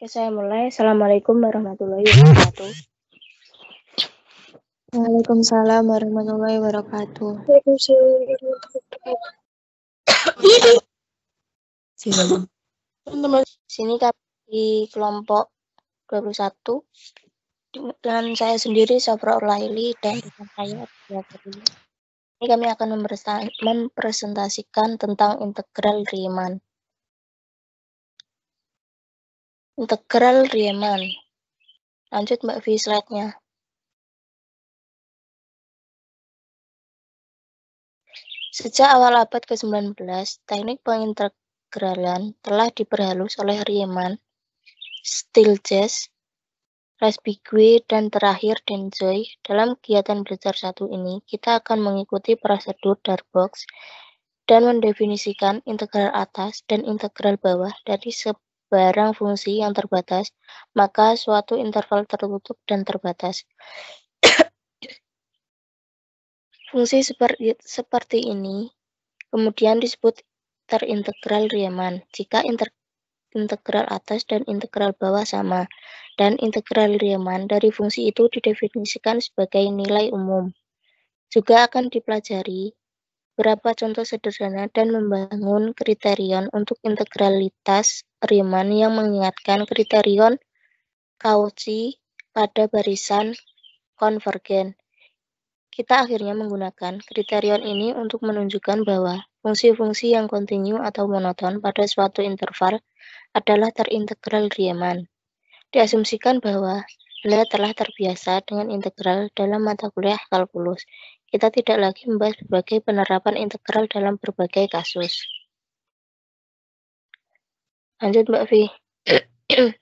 Oke, saya mulai. Assalamualaikum warahmatullahi wabarakatuh. Waalaikumsalam warahmatullahi wabarakatuh. Silakan. Teman-teman, sini kami di kelompok 21 dengan saya sendiri Sofra ulaili dan dengan saya Ini kami akan mempresentasikan tentang integral Riemann. Integral Riemann. Lanjut Mbak Vi slide-nya. Sejak awal abad ke-19, teknik pengintegralan telah diperhalus oleh Riemann, Stieltjes, Resbigue, dan terakhir Denzoy. Dalam kegiatan belajar satu ini, kita akan mengikuti prosedur Darbox dan mendefinisikan integral atas dan integral bawah dari sebuah barang fungsi yang terbatas, maka suatu interval tertutup dan terbatas. Fungsi seperti, seperti ini kemudian disebut terintegral Riemann jika inter, integral atas dan integral bawah sama, dan integral Riemann dari fungsi itu didefinisikan sebagai nilai umum. Juga akan dipelajari beberapa contoh sederhana dan membangun kriterion untuk integralitas Riemann yang mengingatkan kriterion Cauchy pada barisan konvergen. Kita akhirnya menggunakan kriterion ini untuk menunjukkan bahwa fungsi-fungsi yang kontinu atau monoton pada suatu interval adalah terintegral Riemann. Diasumsikan bahwa anda telah terbiasa dengan integral dalam mata kuliah kalkulus kita tidak lagi membahas berbagai penerapan integral dalam berbagai kasus. Lanjut Mbak V.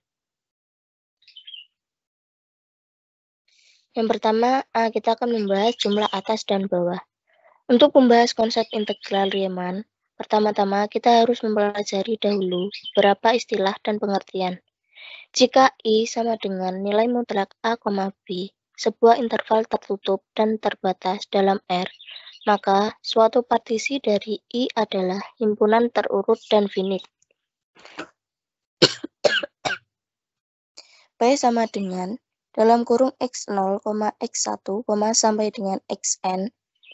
Yang pertama, eh, kita akan membahas jumlah atas dan bawah. Untuk membahas konsep integral Riemann, pertama-tama kita harus mempelajari dahulu beberapa istilah dan pengertian. Jika I sama dengan nilai mutlak A, B, sebuah interval tertutup dan terbatas dalam R, maka suatu partisi dari I adalah himpunan terurut dan finit. P sama dengan dalam kurung X0, X1, sampai dengan Xn,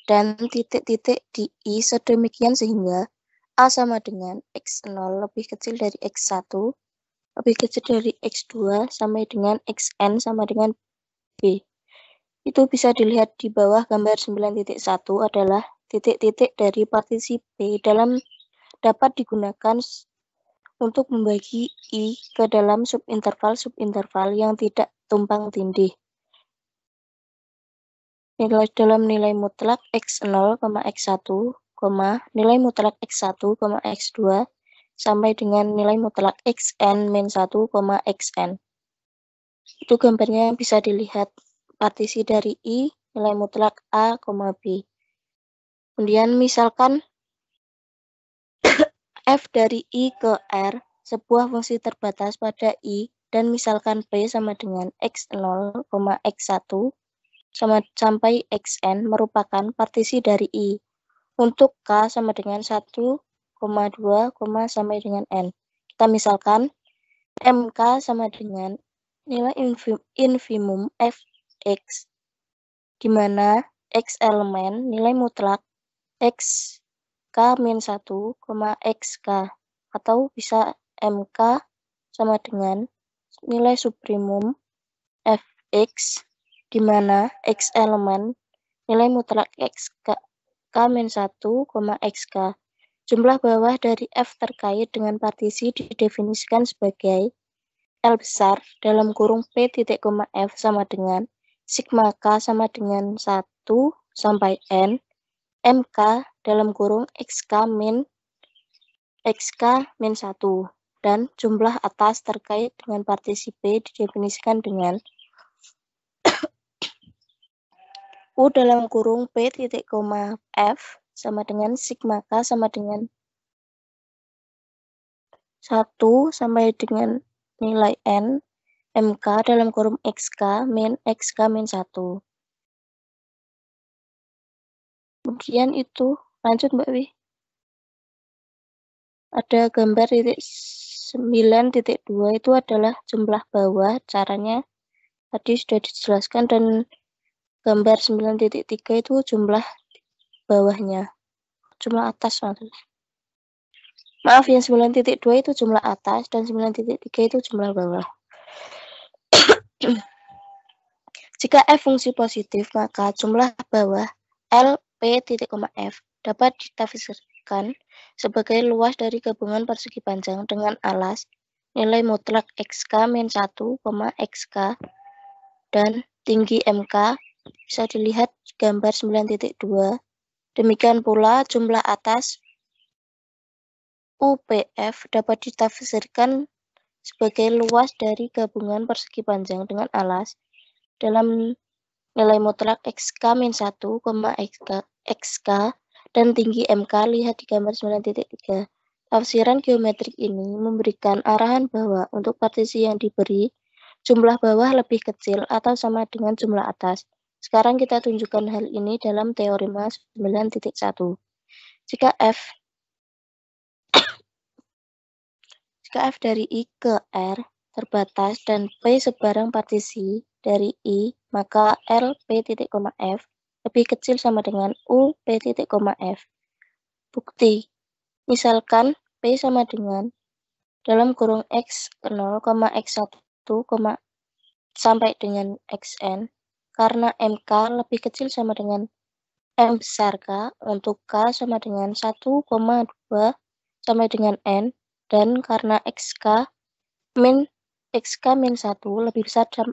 dan titik-titik di I sedemikian sehingga A sama dengan X0 lebih kecil dari X1, lebih kecil dari X2 sampai dengan Xn sama dengan B. Itu bisa dilihat di bawah gambar 9.1 adalah titik-titik dari partisi B dalam dapat digunakan untuk membagi I ke dalam subinterval-subinterval yang tidak tumpang tindih. Nilai dalam nilai mutlak X0, X1, nilai mutlak X1, X2, sampai dengan nilai mutlak Xn-1, Xn. Itu gambarnya bisa dilihat partisi dari I nilai mutlak A, B. Kemudian misalkan F dari I ke R, sebuah fungsi terbatas pada I, dan misalkan P sama dengan X0, X1, sama, sampai Xn merupakan partisi dari I. Untuk K sama dengan 1, 2, sampai dengan N. Kita misalkan MK sama dengan nilai infimum F X, di mana X elemen nilai mutlak X K-1, X k atau bisa MK sama dengan nilai supremum fx di mana x elemen nilai mutlak x k, k 1, k Jumlah bawah dari f terkait dengan partisi didefinisikan sebagai L besar dalam kurung P titik koma F sama dengan sigma k sama dengan 1 sampai n, mk dalam kurung xk min xk min 1, dan jumlah atas terkait dengan partisi P didefinisikan dengan U dalam kurung P titik koma F sama dengan sigma K sama dengan 1 sampai dengan nilai N MK dalam kurung XK min XK min 1. Kemudian itu, lanjut Mbak Wi. Ada gambar titik 9.2 itu adalah jumlah bawah, caranya tadi sudah dijelaskan dan gambar 9.3 itu jumlah bawahnya, jumlah atas maksudnya. Maaf, yang 9.2 itu jumlah atas dan 9.3 itu jumlah bawah. Jika f fungsi positif, maka jumlah bawah L, P, titik, koma F dapat ditafsirkan sebagai luas dari gabungan persegi panjang dengan alas nilai mutlak XK min 1, XK dan tinggi MK bisa dilihat gambar 9.2. Demikian pula jumlah atas UPF dapat ditafsirkan sebagai luas dari gabungan persegi panjang dengan alas dalam nilai mutlak xk 1, xk, xk dan tinggi mk lihat di gambar 9.3. Tafsiran geometrik ini memberikan arahan bahwa untuk partisi yang diberi, jumlah bawah lebih kecil atau sama dengan jumlah atas. Sekarang kita tunjukkan hal ini dalam teorema 9.1. Jika F Jika F dari I ke R terbatas dan P sebarang partisi dari I, maka R P titik koma F lebih kecil sama dengan U P titik koma F. Bukti. Misalkan P sama dengan dalam kurung X 0, X1, sampai dengan Xn, karena MK lebih kecil sama dengan M besar K untuk K sama dengan 1,2 sampai dengan N dan karena xk min xk min 1 lebih besar dan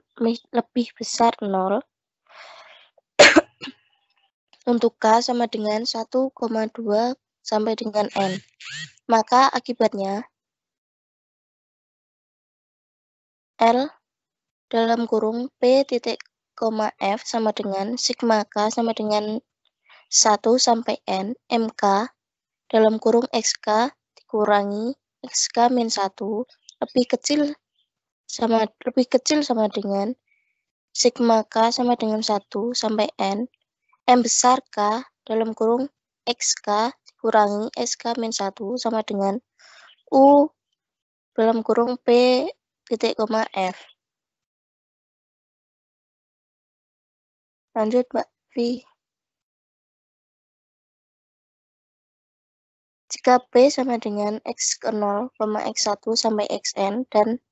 lebih besar 0 untuk k sama dengan 1,2 sampai dengan n. Maka akibatnya L dalam kurung P titik koma F sama dengan sigma K sama dengan 1 sampai N, MK dalam kurung XK dikurangi x k min 1 lebih kecil sama lebih kecil sama dengan sigma K sama dengan 1 sampai N, M besar K dalam kurung x XK dikurangi k min 1 sama dengan U dalam kurung P titik koma F. Lanjut Mbak V. Jika P sama dengan X0, X1 sampai Xn, dan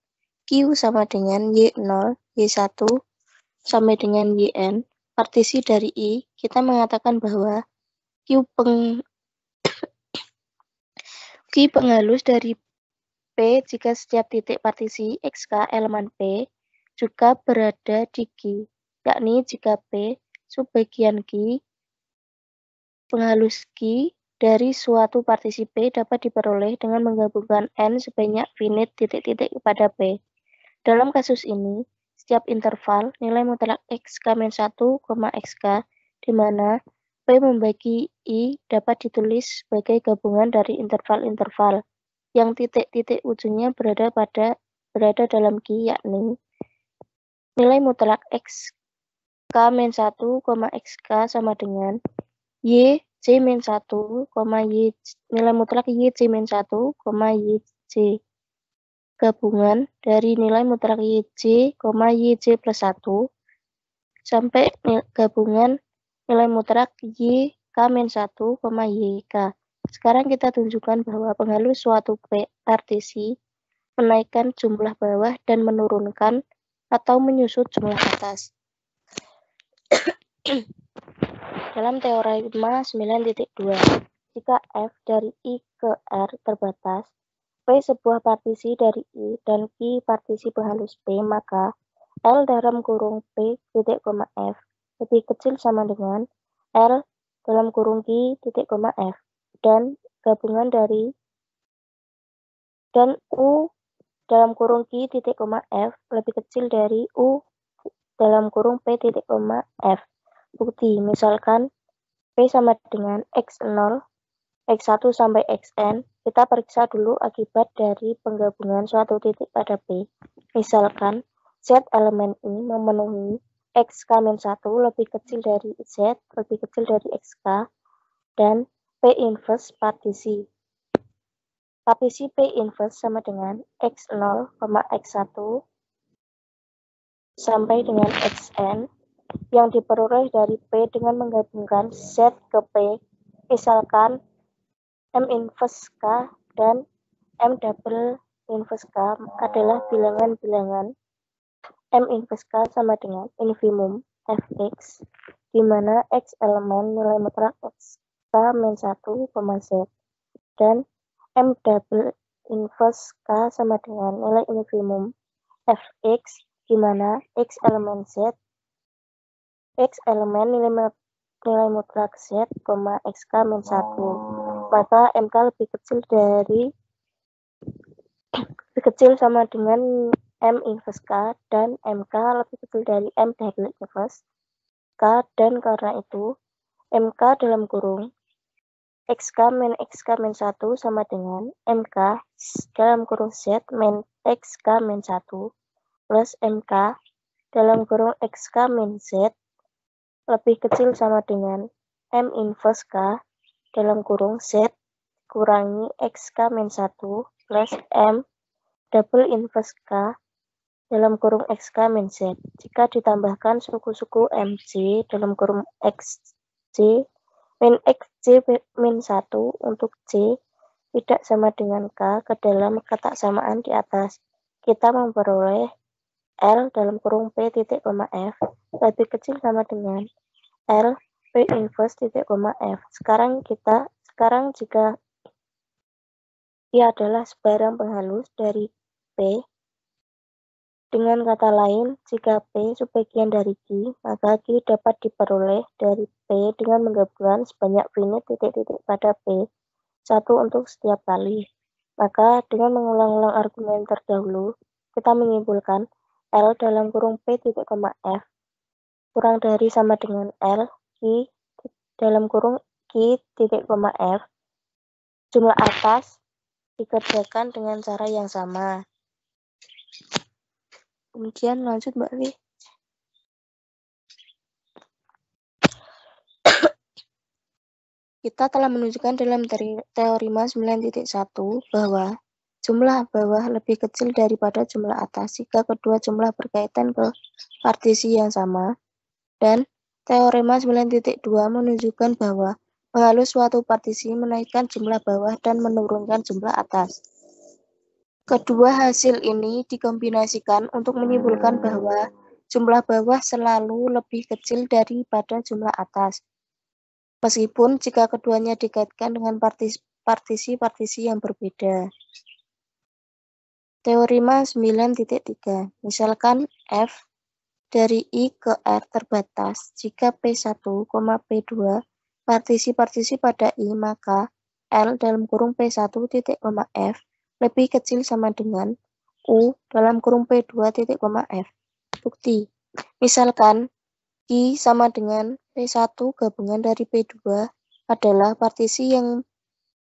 Q sama dengan Y0, Y1 sampai dengan Yn, partisi dari I, kita mengatakan bahwa Q, peng... Q penghalus dari P jika setiap titik partisi XK elemen P juga berada di Q, yakni jika P subbagian Q, penghalus Q dari suatu partisi P dapat diperoleh dengan menggabungkan N sebanyak finite titik-titik kepada P. Dalam kasus ini, setiap interval nilai mutlak X k 1, k, di mana P membagi I dapat ditulis sebagai gabungan dari interval-interval yang titik-titik ujungnya berada pada berada dalam Q yakni nilai mutlak X K-1, k sama dengan Y C min 1, Y, nilai mutlak Y, min 1, C. gabungan dari nilai mutlak Y, C plus 1 sampai gabungan nilai mutlak Y, min 1, Y, K. Sekarang kita tunjukkan bahwa penghalus suatu PRTC menaikkan jumlah bawah dan menurunkan atau menyusut jumlah atas. Dalam teorema 9.2, jika F dari I ke R terbatas, P sebuah partisi dari I dan Q partisi berhalus P, maka L dalam kurung P titik koma F lebih kecil sama dengan L dalam kurung Q titik koma F dan gabungan dari dan U dalam kurung Q titik koma F lebih kecil dari U dalam kurung P titik koma F Bukti, misalkan P sama dengan X0, X1 sampai Xn, kita periksa dulu akibat dari penggabungan suatu titik pada P. Misalkan, Z elemen I memenuhi XK-1 lebih kecil dari Z, lebih kecil dari XK, dan P inverse partisi. Partisi P inverse sama dengan X0, X1, sampai dengan Xn, yang diperoleh dari P dengan menggabungkan Z ke P, misalkan M inverse K dan M double inverse K adalah bilangan-bilangan M inverse K sama dengan infimum fx, di mana x elemen nilai mutlak x k min 1, z, dan M double inverse K sama dengan nilai infimum fx, di mana x elemen z X elemen nilai, nilai mutlak Z, XK min 1. Maka MK lebih kecil dari lebih kecil sama dengan M inverse K dan MK lebih kecil dari M dari inverse K dan karena itu MK dalam kurung XK min XK min 1 sama dengan MK dalam kurung Z min XK min 1 plus MK dalam kurung XK min Z lebih kecil sama dengan M inverse K dalam kurung Z kurangi x k min 1 plus M double inverse K dalam kurung x k min Z. Jika ditambahkan suku-suku MC dalam kurung x XC min c min 1 untuk C tidak sama dengan K ke dalam ketaksamaan di atas. Kita memperoleh L dalam kurung P titik koma F lebih kecil sama dengan R P inverse titik koma F. Sekarang kita sekarang jika ia adalah sebarang penghalus dari P dengan kata lain, jika P sebagian dari Q, maka Q dapat diperoleh dari P dengan menggabungkan sebanyak finite titik-titik pada P, satu untuk setiap kali. Maka dengan mengulang-ulang argumen terdahulu, kita menyimpulkan L dalam kurung P titik koma F kurang dari sama dengan L, Q, dalam kurung Q, titik koma F, jumlah atas dikerjakan dengan cara yang sama. Kemudian lanjut Mbak Wi. Kita telah menunjukkan dalam teorema 9.1 bahwa jumlah bawah lebih kecil daripada jumlah atas jika kedua jumlah berkaitan ke partisi yang sama dan teorema 9.2 menunjukkan bahwa menghalus suatu partisi menaikkan jumlah bawah dan menurunkan jumlah atas. Kedua hasil ini dikombinasikan untuk menyimpulkan bahwa jumlah bawah selalu lebih kecil daripada jumlah atas. Meskipun jika keduanya dikaitkan dengan partisi-partisi yang berbeda. Teorema 9.3, misalkan F dari I ke R terbatas jika P1, P2 partisi-partisi pada I maka L dalam kurung P1 titik koma F lebih kecil sama dengan U dalam kurung P2 titik koma F. Bukti. Misalkan I sama dengan P1 gabungan dari P2 adalah partisi yang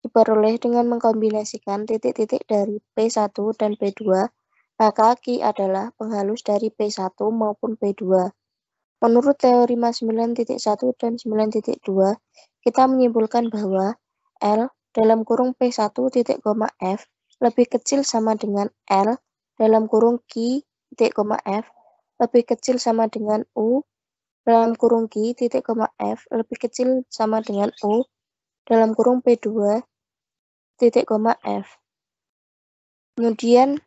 diperoleh dengan mengkombinasikan titik-titik dari P1 dan P2 Bakaki adalah penghalus dari P1 maupun P2. Menurut teori teorema 9.1 dan 9.2, kita menyimpulkan bahwa L dalam kurung P1 titik koma F lebih kecil sama dengan L dalam kurung Q titik koma F lebih kecil sama dengan U dalam kurung Q titik koma F lebih kecil sama dengan U dalam kurung P2 titik koma F. Kemudian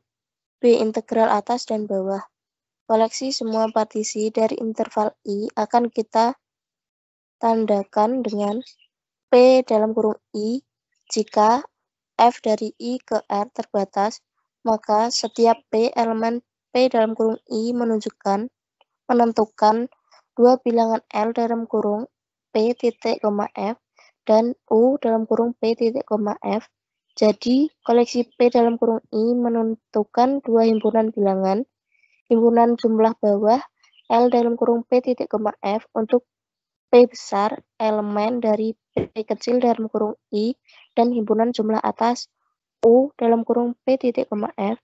B. Integral atas dan bawah. Koleksi semua partisi dari interval I akan kita tandakan dengan P dalam kurung I jika F dari I ke R terbatas, maka setiap P elemen P dalam kurung I menunjukkan, menentukan dua bilangan L dalam kurung P titik, F dan U dalam kurung P titik, F jadi, koleksi P dalam kurung I menentukan dua himpunan bilangan, himpunan jumlah bawah L dalam kurung P titik koma F untuk P besar elemen dari P kecil dalam kurung I dan himpunan jumlah atas U dalam kurung P titik koma F.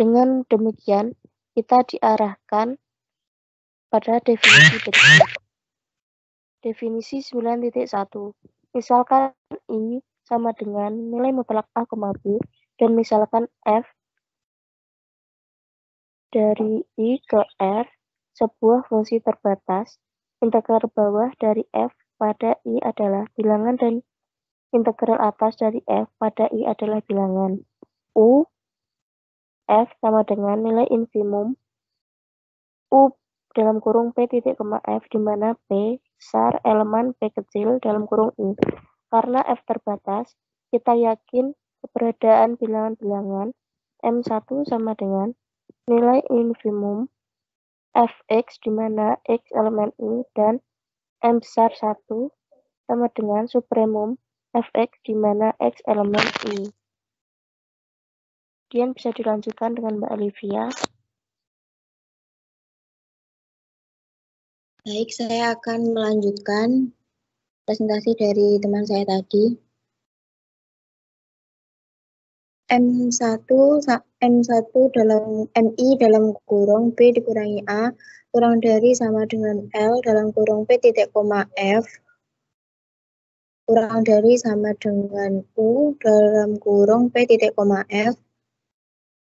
Dengan demikian, kita diarahkan pada definisi berikut. Eh? Definisi 9.1. Misalkan I sama dengan nilai mutlak A, B dan misalkan F dari I ke R sebuah fungsi terbatas, integral bawah dari F pada I adalah bilangan dan integral atas dari F pada I adalah bilangan. U F sama dengan nilai infimum U dalam kurung P titik koma F di mana P besar elemen P kecil dalam kurung I karena F terbatas, kita yakin keberadaan bilangan-bilangan M1 sama dengan nilai infimum fx di mana x elemen i dan m besar 1 sama dengan supremum fx di mana x elemen i. Kemudian bisa dilanjutkan dengan Mbak Olivia. Baik, saya akan melanjutkan presentasi dari teman saya tadi. M1 M1 dalam MI dalam kurung B dikurangi A kurang dari sama dengan L dalam kurung P titik koma F kurang dari sama dengan U dalam kurung P titik koma F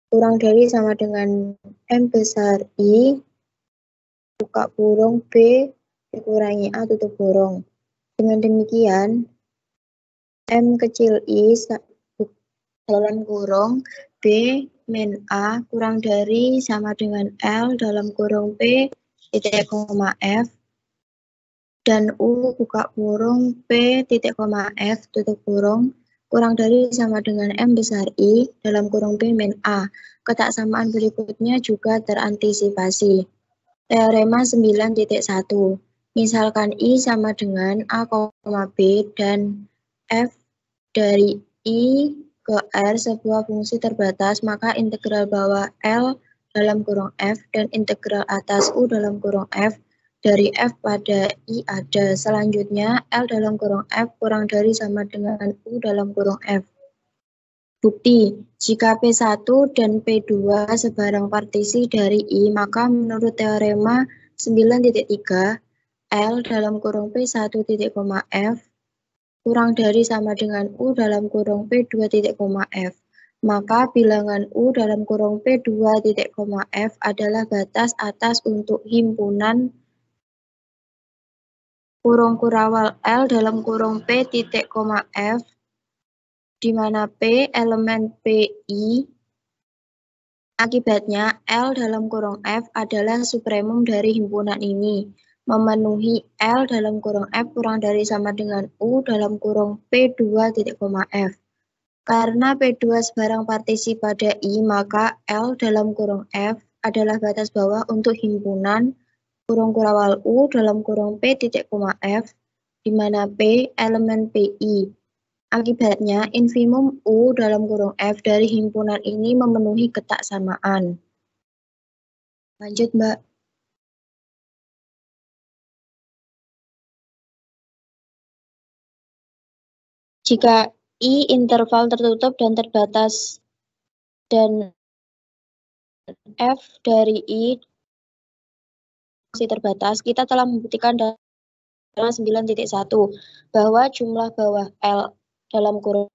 kurang dari sama dengan M besar I buka kurung B dikurangi A tutup kurung. Dengan demikian, M kecil I dalam kurung B min A kurang dari sama dengan L dalam kurung P titik koma F dan U buka kurung P titik koma F tutup kurung kurang dari sama dengan M besar I dalam kurung P min A. Ketaksamaan berikutnya juga terantisipasi. Teorema 9.1 Misalkan I sama dengan A, B dan F dari I ke R sebuah fungsi terbatas, maka integral bawah L dalam kurung F dan integral atas U dalam kurung F dari F pada I ada. Selanjutnya, L dalam kurung F kurang dari sama dengan U dalam kurung F. Bukti, jika P1 dan P2 sebarang partisi dari I, maka menurut teorema 9.3, L dalam kurung P 1 titik koma F kurang dari sama dengan U dalam kurung P 2 titik koma F. Maka bilangan U dalam kurung P 2 titik koma F adalah batas atas untuk himpunan kurung kurawal L dalam kurung P titik koma F di mana P elemen PI Akibatnya, L dalam kurung F adalah supremum dari himpunan ini memenuhi L dalam kurung F kurang dari sama dengan U dalam kurung P2 titik koma F. Karena P2 sebarang partisi pada I, maka L dalam kurung F adalah batas bawah untuk himpunan kurung kurawal U dalam kurung P titik koma F, di mana P elemen PI. Akibatnya, infimum U dalam kurung F dari himpunan ini memenuhi ketaksamaan. Lanjut, Mbak. jika I interval tertutup dan terbatas dan F dari I masih terbatas, kita telah membuktikan dalam 9.1 bahwa jumlah bawah L dalam kurung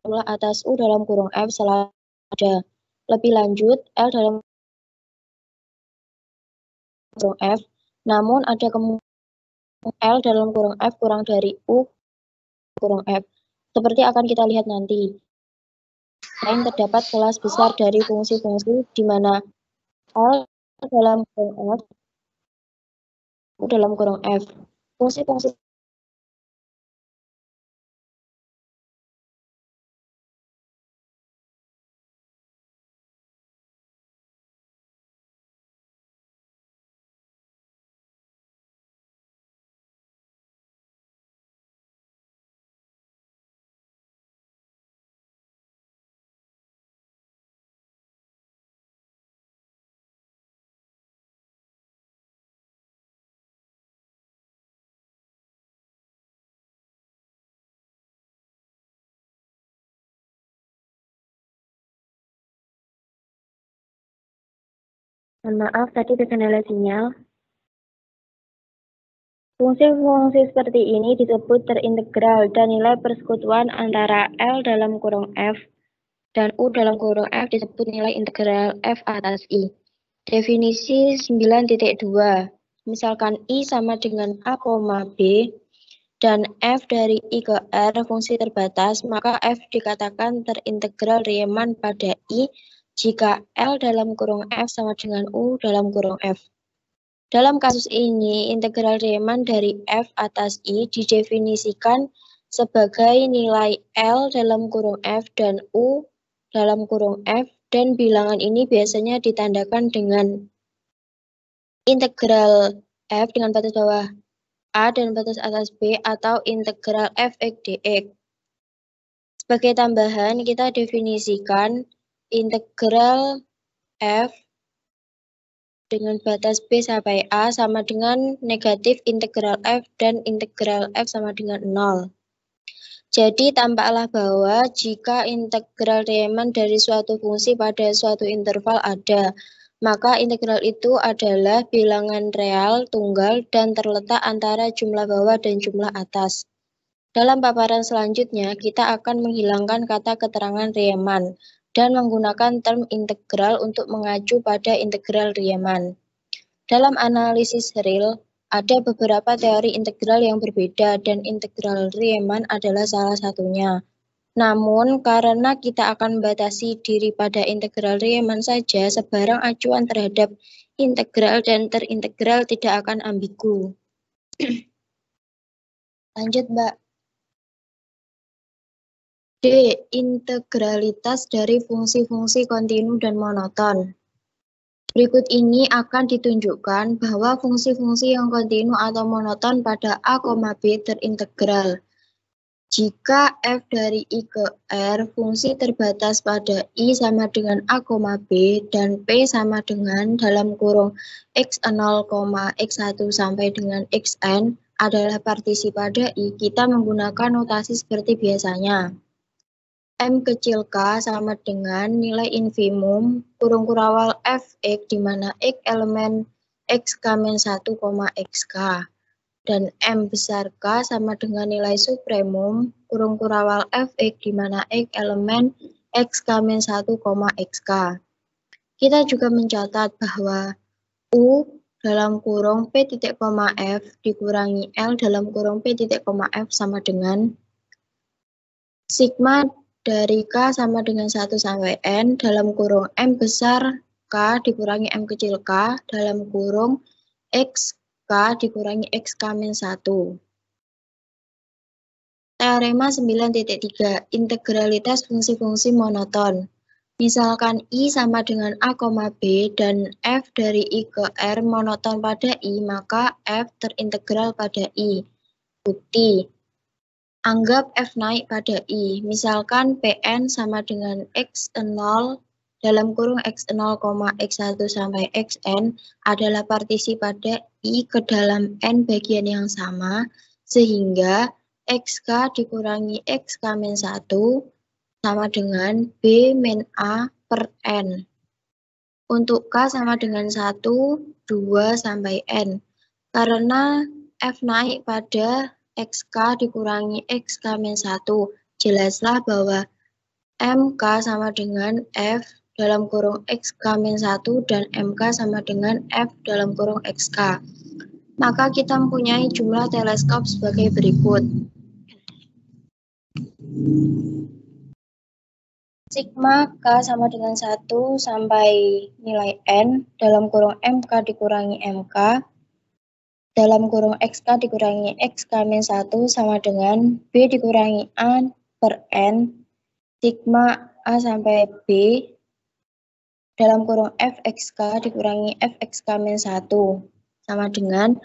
jumlah atas U dalam kurung F selalu ada. Lebih lanjut, L dalam kurung F, namun ada kemungkinan L dalam kurung F kurang dari U kurung F, seperti akan kita lihat nanti. Lain terdapat kelas besar dari fungsi-fungsi di mana L dalam kurung F, dalam kurung F. Fungsi-fungsi Mohon maaf, tadi terkendala sinyal. Fungsi-fungsi seperti ini disebut terintegral dan nilai persekutuan antara L dalam kurung F dan U dalam kurung F disebut nilai integral F atas I. Definisi 9.2, misalkan I sama dengan A, B, dan F dari I ke R fungsi terbatas, maka F dikatakan terintegral Riemann pada I jika L dalam kurung F sama dengan U dalam kurung F. Dalam kasus ini, integral Riemann dari F atas I didefinisikan sebagai nilai L dalam kurung F dan U dalam kurung F dan bilangan ini biasanya ditandakan dengan integral F dengan batas bawah A dan batas atas B atau integral f(x) dx. Sebagai tambahan, kita definisikan integral f dengan batas B sampai A sama dengan negatif integral F dan integral F sama dengan 0. Jadi tampaklah bahwa jika integral Riemann dari suatu fungsi pada suatu interval ada, maka integral itu adalah bilangan real tunggal dan terletak antara jumlah bawah dan jumlah atas. Dalam paparan selanjutnya, kita akan menghilangkan kata keterangan Riemann, dan menggunakan term integral untuk mengacu pada integral Riemann. Dalam analisis real, ada beberapa teori integral yang berbeda dan integral Riemann adalah salah satunya. Namun, karena kita akan membatasi diri pada integral Riemann saja, sebarang acuan terhadap integral dan terintegral tidak akan ambigu. Lanjut, Mbak. D. Integralitas dari fungsi-fungsi kontinu dan monoton. Berikut ini akan ditunjukkan bahwa fungsi-fungsi yang kontinu atau monoton pada A, B terintegral. Jika F dari I ke R, fungsi terbatas pada I sama dengan A, B, dan P sama dengan dalam kurung X0, X1 sampai dengan Xn adalah partisi pada I, kita menggunakan notasi seperti biasanya. M kecil K sama dengan nilai infimum kurung kurawal F X di mana X elemen X K min 1, X K. Dan M besar K sama dengan nilai supremum kurung kurawal F X di mana X elemen X K min 1, X K. Kita juga mencatat bahwa U dalam kurung P titik koma F dikurangi L dalam kurung P titik koma F sama dengan sigma dari K sama dengan 1 sampai N dalam kurung M besar K dikurangi M kecil K dalam kurung X K dikurangi X K min 1. Teorema 9.3 Integralitas fungsi-fungsi monoton Misalkan I sama dengan A, B dan F dari I ke R monoton pada I, maka F terintegral pada I. Bukti Anggap F naik pada I. Misalkan PN sama dengan X0 dalam kurung X0, X1 sampai Xn adalah partisi pada I ke dalam N bagian yang sama, sehingga XK dikurangi XK 1 sama dengan B min A per N. Untuk K sama dengan 1, 2, sampai N. Karena F naik pada XK dikurangi XK min 1. Jelaslah bahwa MK sama dengan F dalam kurung XK min 1 dan MK sama dengan F dalam kurung XK. Maka kita mempunyai jumlah teleskop sebagai berikut. Sigma K sama dengan 1 sampai nilai N dalam kurung MK dikurangi MK dalam kurung XK dikurangi XK min 1 sama dengan B dikurangi A per N sigma A sampai B dalam kurung FXK dikurangi FXK min 1 sama dengan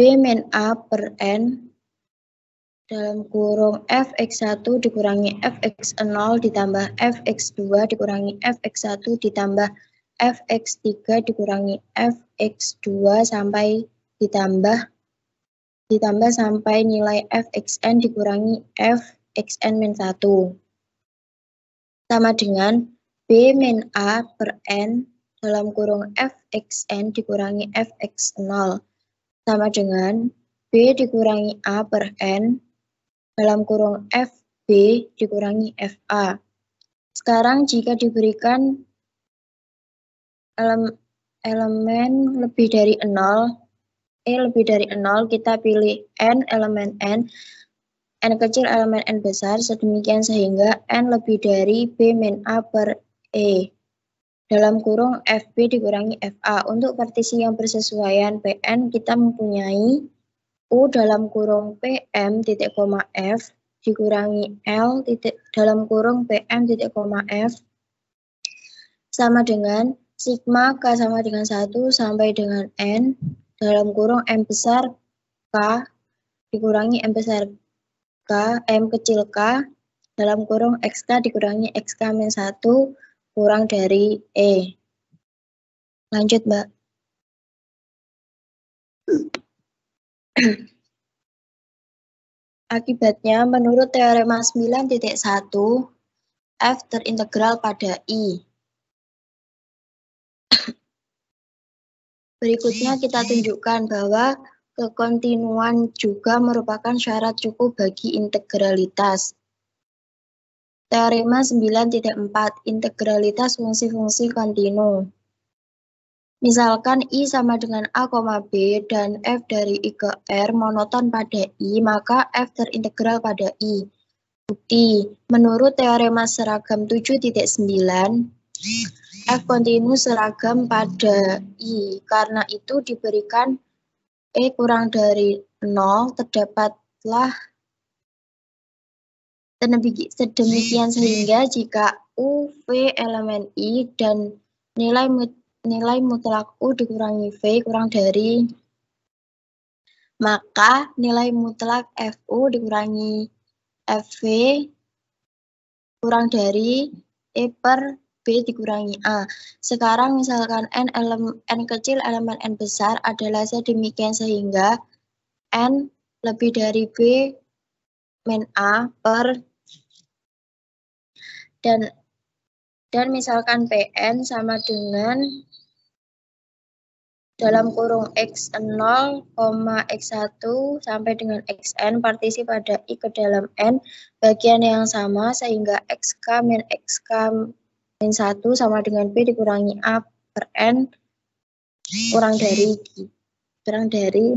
B min A per N dalam kurung Fx1 dikurangi Fx0 ditambah Fx2 dikurangi Fx1 ditambah Fx3 dikurangi Fx2 sampai ditambah ditambah sampai nilai fxn dikurangi fxn min 1. Sama dengan B min A per N dalam kurung fxn dikurangi fx0 sama dengan B dikurangi A per N dalam kurung fb dikurangi fa. Sekarang jika diberikan elemen lebih dari 0, E lebih dari 0, kita pilih N elemen N, N kecil elemen N besar, sedemikian sehingga N lebih dari B min A per E. Dalam kurung FB dikurangi FA. Untuk partisi yang bersesuaian PN, kita mempunyai U dalam kurung PM titik koma F dikurangi L titik dalam kurung PM titik koma F sama dengan sigma K sama dengan 1 sampai dengan N dalam kurung M besar K dikurangi M besar K, M kecil K dalam kurung x k dikurangi x k min 1 kurang dari E. Lanjut, Mbak. Akibatnya, menurut teorema 9.1, F terintegral pada I. Berikutnya kita tunjukkan bahwa kekontinuan juga merupakan syarat cukup bagi integralitas. Teorema 9.4 Integralitas fungsi-fungsi kontinu Misalkan I sama dengan A, B dan F dari I ke R monoton pada I, maka F terintegral pada I. Bukti, menurut teorema seragam 7.9, F eh, kontinu seragam pada I. Karena itu diberikan E kurang dari 0 terdapatlah sedemikian sehingga jika U, V elemen I dan nilai nilai mutlak U dikurangi V kurang dari maka nilai mutlak FU dikurangi FV kurang dari E per B dikurangi A. Sekarang misalkan N, elemen, N kecil elemen N besar adalah sedemikian sehingga N lebih dari B min A per dan dan misalkan PN sama dengan dalam kurung X0, X1 sampai dengan Xn partisi pada I ke dalam N bagian yang sama sehingga XK min XK N1 sama dengan P dikurangi A per N kurang dari kurang dari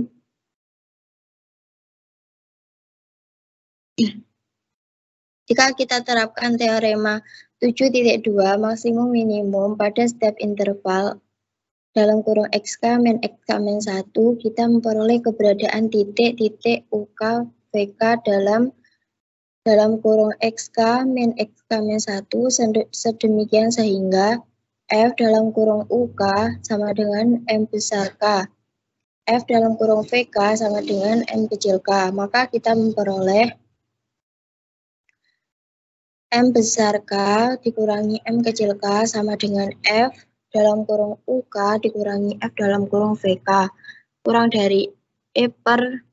jika kita terapkan teorema 7.2 maksimum minimum pada setiap interval dalam kurung XK min XK min 1, kita memperoleh keberadaan titik-titik UK, VK dalam dalam kurung XK min XK min satu sedemikian sehingga F dalam kurung UK sama dengan M besar K. F dalam kurung VK sama dengan M kecil K. Maka kita memperoleh M besar K dikurangi M kecil K sama dengan F dalam kurung UK dikurangi F dalam kurung VK. Kurang dari E per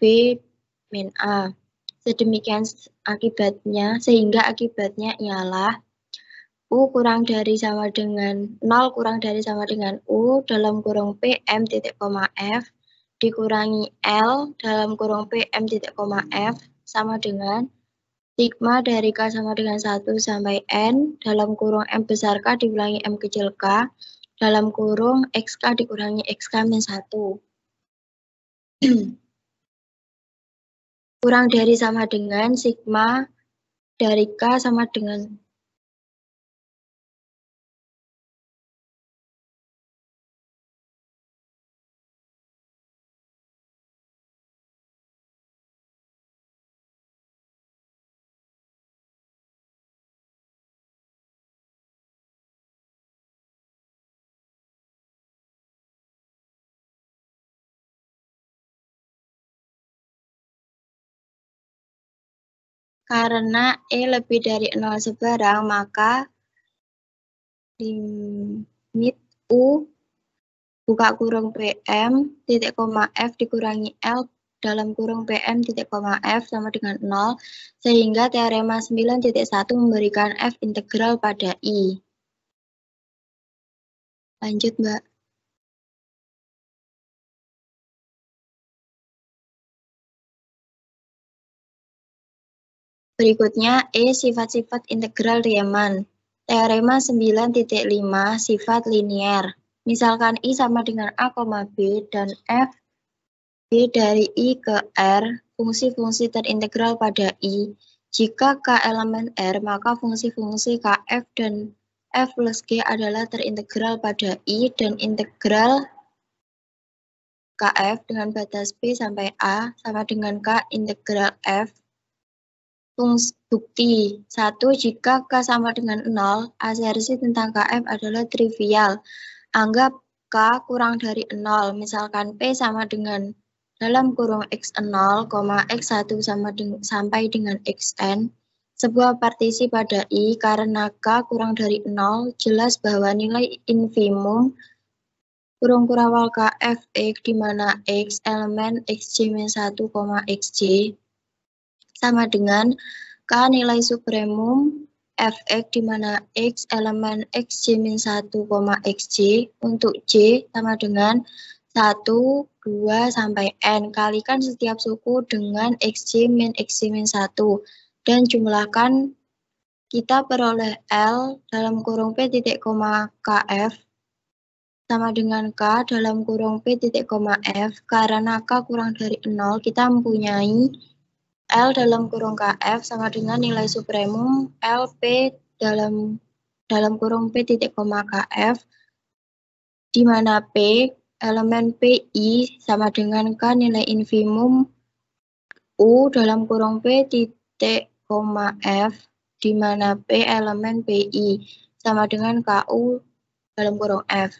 B min A. Sedemikian akibatnya, sehingga akibatnya ialah U kurang dari sama dengan 0 kurang dari sama dengan U dalam kurung PM titik koma F dikurangi L dalam kurung PM titik koma F sama dengan sigma dari K sama dengan 1 sampai N dalam kurung M besar K dikurangi M kecil K dalam kurung XK dikurangi XK minus 1. kurang dari sama dengan sigma dari K sama dengan Karena E lebih dari 0 sebarang, maka limit U buka kurung PM titik koma F dikurangi L dalam kurung PM titik koma F sama dengan 0, sehingga teorema 9.1 memberikan F integral pada I. Lanjut, Mbak. Berikutnya, E. Sifat-sifat integral riemann. Teorema 9.5 sifat linier. Misalkan I sama dengan A, B dan F B dari I ke R, fungsi-fungsi terintegral pada I. Jika K elemen R, maka fungsi-fungsi KF dan F plus G adalah terintegral pada I dan integral KF dengan batas b sampai A sama dengan K integral F bukti. Satu, jika K sama dengan 0, asersi tentang KF adalah trivial. Anggap K kurang dari 0, misalkan P sama dengan dalam kurung X0, X1 sama dengan, sampai dengan Xn. Sebuah partisi pada I karena K kurang dari 0, jelas bahwa nilai infimum kurung kurawal KF X di mana X elemen XJ-1, XJ sama dengan K nilai supremum fx di mana x elemen x j min 1, xj untuk j sama dengan 1, 2, sampai n. Kalikan setiap suku dengan xj min xj min 1 dan jumlahkan kita peroleh L dalam kurung P titik koma KF sama dengan K dalam kurung P titik koma F karena K kurang dari 0 kita mempunyai L dalam kurung KF sama dengan nilai supremum LP dalam dalam kurung P titik koma KF di mana P elemen PI sama dengan K nilai infimum U dalam kurung P titik koma F di mana P elemen PI sama dengan KU dalam kurung F.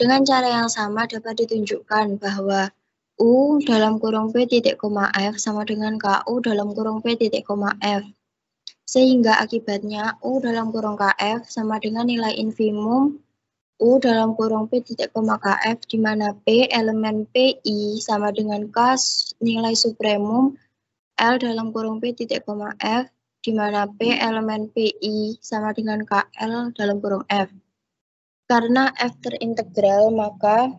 Dengan cara yang sama dapat ditunjukkan bahwa U dalam kurung P titik koma F sama dengan KU dalam kurung P titik koma F. Sehingga akibatnya U dalam kurung KF sama dengan nilai infimum U dalam kurung P titik koma KF di mana P elemen PI sama dengan K nilai supremum L dalam kurung P titik koma F di mana P elemen PI sama dengan KL dalam kurung F. Karena F terintegral maka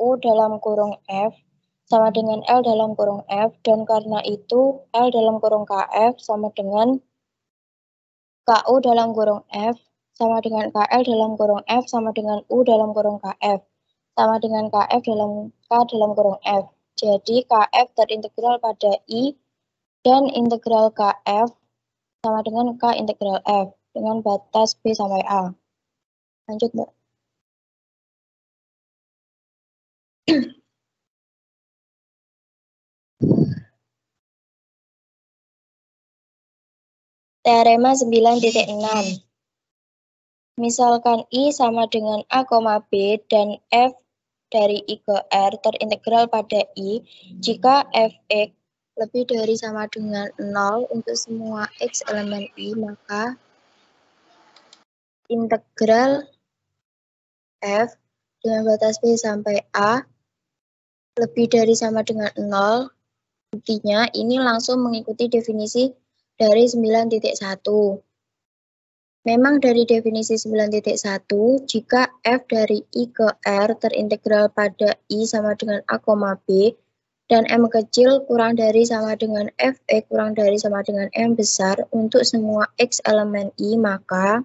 U dalam kurung F sama dengan L dalam kurung F dan karena itu L dalam kurung KF sama dengan KU dalam kurung F sama dengan KL dalam kurung F sama dengan U dalam kurung KF sama dengan KF dalam K dalam kurung F. Jadi KF terintegral pada I dan integral KF sama dengan K integral F dengan batas B sampai A. Lanjut, Mbak. Teorema 9.6 Misalkan I sama dengan A, B dan F dari I ke R terintegral pada I jika Fx lebih dari sama dengan 0 untuk semua X elemen I maka integral F dengan batas B sampai A lebih dari sama dengan 0 Buktinya ini langsung mengikuti definisi dari 9.1. Memang dari definisi 9.1, jika F dari I ke R terintegral pada I sama dengan A, B, dan M kecil kurang dari sama dengan f e kurang dari sama dengan M besar untuk semua X elemen I, maka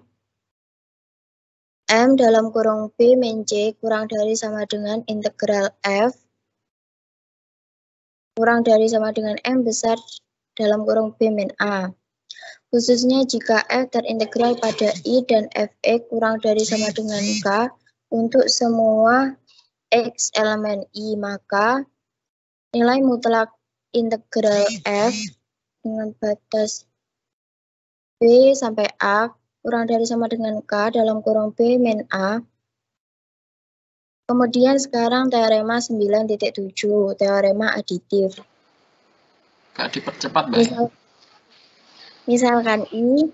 M dalam kurung B min C kurang dari sama dengan integral F kurang dari sama dengan M besar dalam kurung B min A. Khususnya jika F terintegral pada I dan FE kurang dari sama dengan K untuk semua X elemen I, maka nilai mutlak integral F dengan batas B sampai A kurang dari sama dengan K dalam kurung B min A Kemudian sekarang teorema 9.7, teorema aditif. Kak, dipercepat, Mbak. Misal, misalkan I,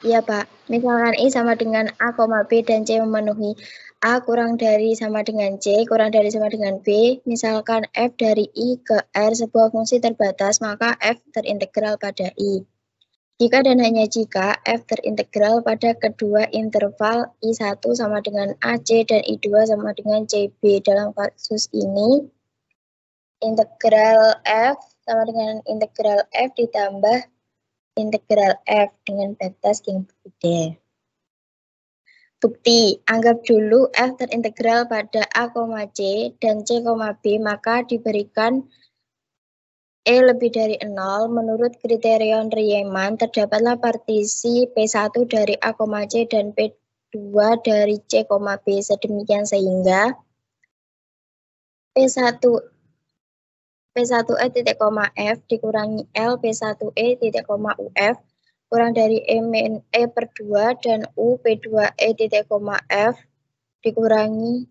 ya Pak, misalkan I sama dengan A, B dan C memenuhi A kurang dari sama dengan C, kurang dari sama dengan B. Misalkan F dari I ke R sebuah fungsi terbatas, maka F terintegral pada I. Jika dan hanya jika F terintegral pada kedua interval I1 sama dengan AC dan I2 sama dengan CB. Dalam kasus ini, integral F sama dengan integral F ditambah integral F dengan batas yang berbeda. Bukti, anggap dulu F terintegral pada A, C dan C, B, maka diberikan E lebih dari 0, menurut kriterion Riemann, terdapatlah partisi P1 dari A, C dan P2 dari C, B. Sedemikian sehingga P1 P1E titik F dikurangi L P1E titik UF kurang dari E min E per 2 dan U P2E titik F dikurangi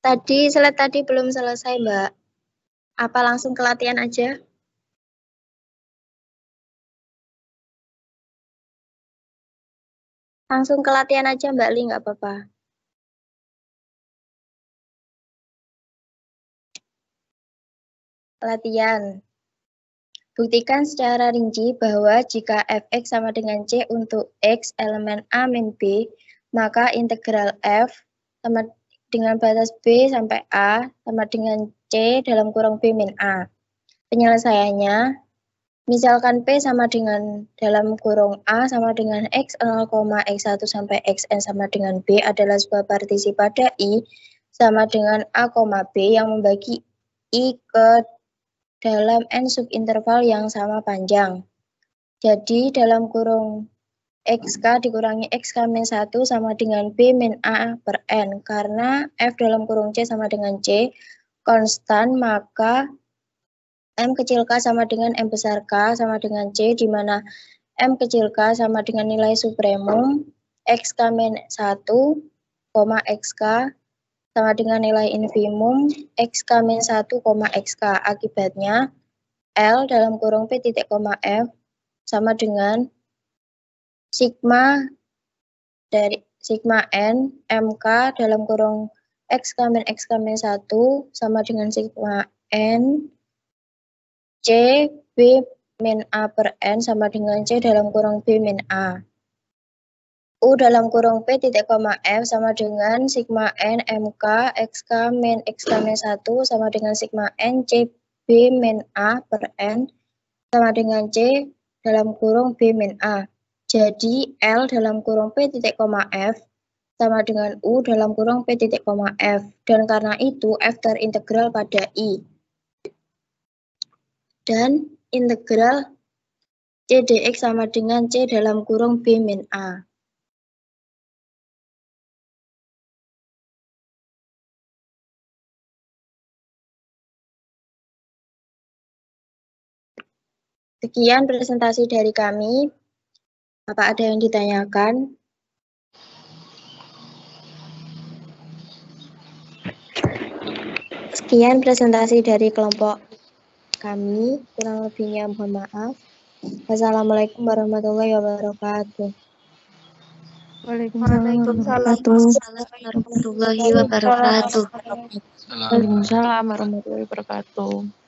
Tadi slide tadi belum selesai, Mbak. Apa langsung ke latihan aja? Langsung ke latihan aja, Mbak Li, nggak apa-apa. Latihan. Buktikan secara rinci bahwa jika fx sama dengan c untuk x elemen a min b, maka integral f sama dengan batas B sampai A sama dengan C dalam kurung B min A. Penyelesaiannya, misalkan P sama dengan dalam kurung A sama dengan X 0, X1 sampai Xn sama dengan B adalah sebuah partisi pada I sama dengan A, B yang membagi I ke dalam N subinterval yang sama panjang. Jadi dalam kurung XK dikurangi XK min 1 sama dengan B min A per N. Karena F dalam kurung C sama dengan C konstan, maka M kecil K sama dengan M besar K sama dengan C, di mana M kecil K sama dengan nilai supremum XK min 1, XK sama dengan nilai infimum XK min 1, XK. Akibatnya L dalam kurung P titik koma F sama dengan sigma dari sigma n mk dalam kurung x min x min 1 sama dengan sigma n c b min a per n sama dengan c dalam kurung b min a. U dalam kurung P titik koma F sama dengan sigma N MK x k min x k min 1 sama dengan sigma N C B min A per N sama dengan C dalam kurung B min A. Jadi L dalam kurung P titik koma F sama dengan U dalam kurung P titik koma F. Dan karena itu F terintegral pada I. Dan integral C dx sama dengan C dalam kurung B min A. Sekian presentasi dari kami. Apa ada yang ditanyakan? Sekian presentasi dari kelompok kami. Kurang lebihnya mohon maaf. Wassalamualaikum warahmatullahi wabarakatuh. Waalaikumsalam warahmatullahi wabarakatuh. Waalaikumsalam warahmatullahi wabarakatuh.